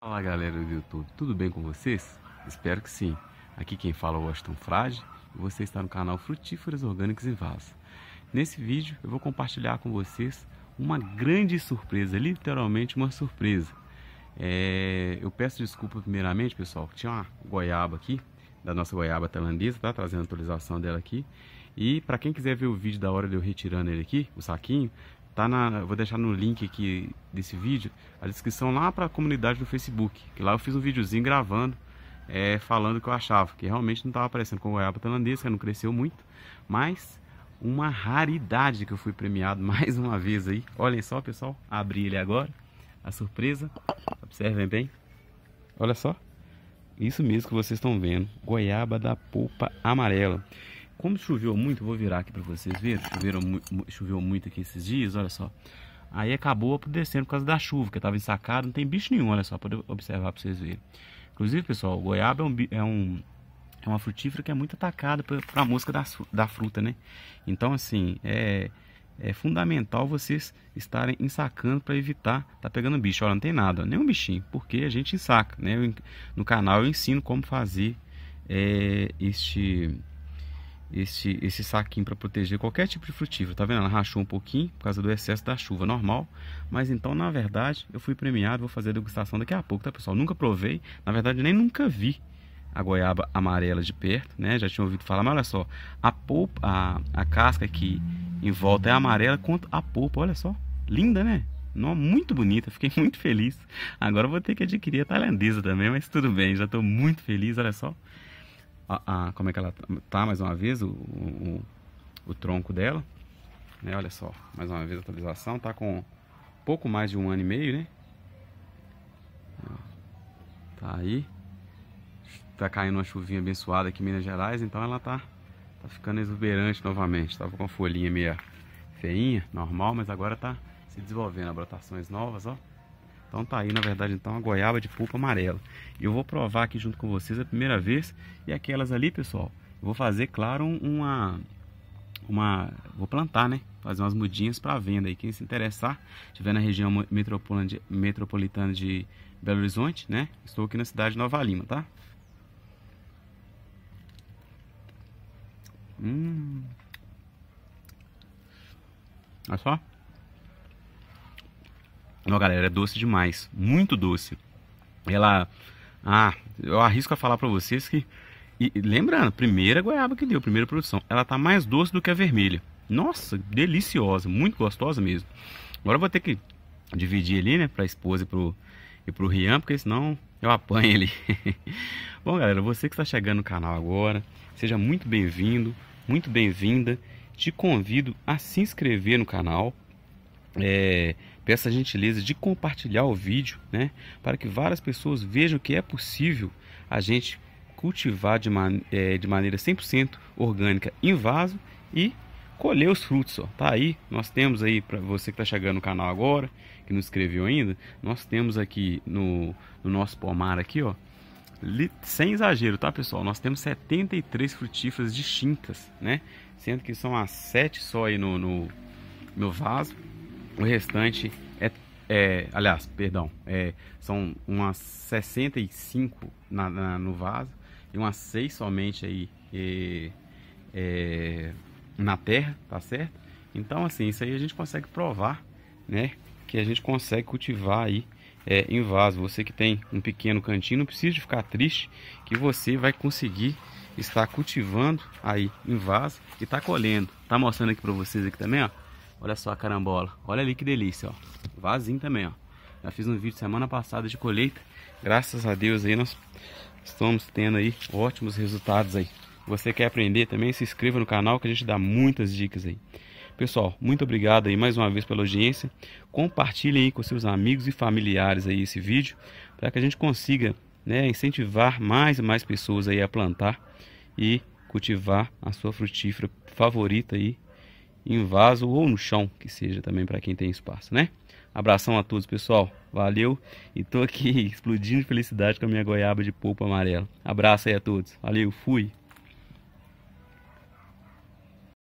Fala galera do YouTube, tudo bem com vocês? Espero que sim. Aqui quem fala é o Washington Frage e você está no canal Frutíferas Orgânicas e Vasos. Nesse vídeo eu vou compartilhar com vocês uma grande surpresa, literalmente uma surpresa. É... Eu peço desculpa primeiramente pessoal, tinha uma goiaba aqui, da nossa goiaba tailandesa, tá trazendo a atualização dela aqui. E para quem quiser ver o vídeo da hora de eu retirando ele aqui, o saquinho, tá na, vou deixar no link aqui desse vídeo a descrição lá para a comunidade do Facebook. Que lá eu fiz um videozinho gravando, é, falando o que eu achava, que realmente não estava aparecendo com goiaba tailandesa, não cresceu muito, mas uma raridade que eu fui premiado mais uma vez aí. Olhem só, pessoal, abri ele agora, a surpresa. Observem bem. Olha só. Isso mesmo que vocês estão vendo, goiaba da polpa amarela. Como choveu muito, vou virar aqui para vocês verem. choveu muito aqui esses dias, olha só. Aí acabou descendo por causa da chuva, que estava ensacado, não tem bicho nenhum, olha só, para observar para vocês verem. Inclusive, pessoal, o goiaba é um, é um é uma frutífera que é muito atacada para a mosca da, da fruta, né? Então, assim, é, é fundamental vocês estarem ensacando para evitar tá pegando bicho. Olha, não tem nada, nenhum bichinho, porque a gente ensaca, né? Eu, no canal eu ensino como fazer é, este esse, esse saquinho para proteger qualquer tipo de frutífero. Tá vendo? Ela rachou um pouquinho por causa do excesso da chuva, normal. Mas então, na verdade, eu fui premiado, vou fazer a degustação daqui a pouco, tá pessoal? Nunca provei, na verdade nem nunca vi a goiaba amarela de perto, né? Já tinha ouvido falar, mas olha só, a polpa, a, a casca aqui em volta é amarela quanto a polpa, olha só. Linda, né? Não, muito bonita, fiquei muito feliz. Agora vou ter que adquirir a tailandesa também, mas tudo bem, já estou muito feliz, olha só a, a, como é que ela tá mais uma vez, o, o, o tronco dela. Né? Olha só, mais uma vez a atualização, tá com pouco mais de um ano e meio, né? Tá aí. Tá caindo uma chuvinha abençoada aqui em Minas Gerais, então ela tá, tá ficando exuberante novamente. Tava tá? com a folhinha meio feinha, normal, mas agora tá se desenvolvendo. Brotações novas, ó. Então tá aí, na verdade, então a goiaba de polpa amarela. Eu vou provar aqui junto com vocês a primeira vez. E aquelas ali, pessoal, eu vou fazer, claro, uma... uma vou plantar, né? Fazer umas mudinhas para venda aí. Quem se interessar, estiver na região metropolitana de Belo Horizonte, né? Estou aqui na cidade de Nova Lima, tá? Hum... Olha só. Não, galera, é doce demais. Muito doce. Ela. Ah, eu arrisco a falar para vocês que. E, lembrando, primeira goiaba que deu, primeira produção. Ela tá mais doce do que a vermelha. Nossa, deliciosa, muito gostosa mesmo. Agora eu vou ter que dividir ali, né, pra esposa e pro, e pro Rian, porque senão eu apanho ele. Bom, galera, você que está chegando no canal agora, seja muito bem-vindo, muito bem-vinda. Te convido a se inscrever no canal. É, Peço a gentileza de compartilhar o vídeo, né, para que várias pessoas vejam que é possível a gente cultivar de, man é, de maneira 100% orgânica em vaso e colher os frutos, ó. Tá aí, nós temos aí para você que está chegando no canal agora, que não inscreveu ainda, nós temos aqui no, no nosso pomar aqui, ó, sem exagero, tá pessoal? Nós temos 73 frutíferas distintas, né? Sendo que são as 7 só aí no, no meu vaso o restante é, é aliás, perdão, é, são umas 65 na, na, no vaso e umas 6 somente aí e, é, na terra, tá certo? Então, assim, isso aí a gente consegue provar, né? Que a gente consegue cultivar aí é, em vaso. Você que tem um pequeno cantinho, não precisa ficar triste que você vai conseguir estar cultivando aí em vaso e tá colhendo. Tá mostrando aqui para vocês aqui também, ó. Olha só a carambola. Olha ali que delícia, ó. Vazinho também, ó. Já fiz um vídeo semana passada de colheita. Graças a Deus aí nós estamos tendo aí ótimos resultados aí. Você quer aprender também, se inscreva no canal que a gente dá muitas dicas aí. Pessoal, muito obrigado aí mais uma vez pela audiência. Compartilhe aí com seus amigos e familiares aí esse vídeo para que a gente consiga né, incentivar mais e mais pessoas aí a plantar e cultivar a sua frutífera favorita aí em vaso ou no chão, que seja também para quem tem espaço, né? Abração a todos, pessoal. Valeu. E tô aqui explodindo de felicidade com a minha goiaba de polpa amarela. Abraço aí a todos. Valeu, fui.